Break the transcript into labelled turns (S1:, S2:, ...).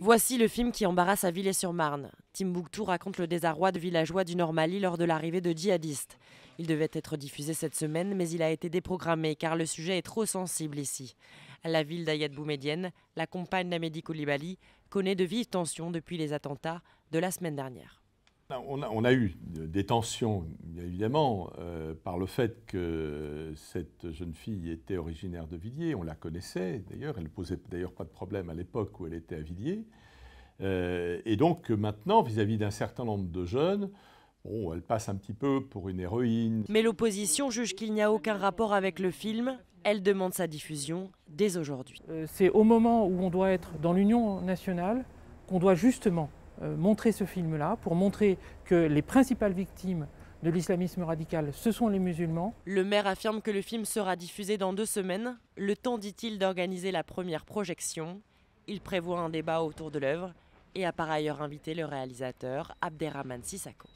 S1: Voici le film qui embarrasse à Villers-sur-Marne. Timbuktu raconte le désarroi de villageois du Nord-Mali lors de l'arrivée de djihadistes. Il devait être diffusé cette semaine, mais il a été déprogrammé car le sujet est trop sensible ici. la ville d'Ayad Boumedienne, la compagne d'Amédi Koulibaly connaît de vives tensions depuis les attentats de la semaine dernière
S2: on a, eu des tensions, évidemment, euh, par le fait que cette jeune fille était originaire de Villiers. On la connaissait, d'ailleurs. Elle ne posait d'ailleurs pas de problème à l'époque où elle était à Villiers. Euh, et donc, maintenant, vis-à-vis d'un certain nombre de jeunes, bon, elle passe un petit peu pour une héroïne. Mais l'opposition
S1: juge qu'il n'y a aucun rapport avec le film. Elle demande sa diffusion dès aujourd'hui. Euh,
S3: c'est au moment où on doit être dans l'Union nationale qu'on doit justement euh, montrer ce film-là, pour montrer que les principales victimes de l'islamisme radical, ce sont les musulmans.
S1: Le maire affirme que le film sera diffusé dans deux semaines, le temps, dit-il, d'organiser la première projection. Il prévoit un débat autour de l'œuvre et a par ailleurs invité le réalisateur Abderrahman Sissako.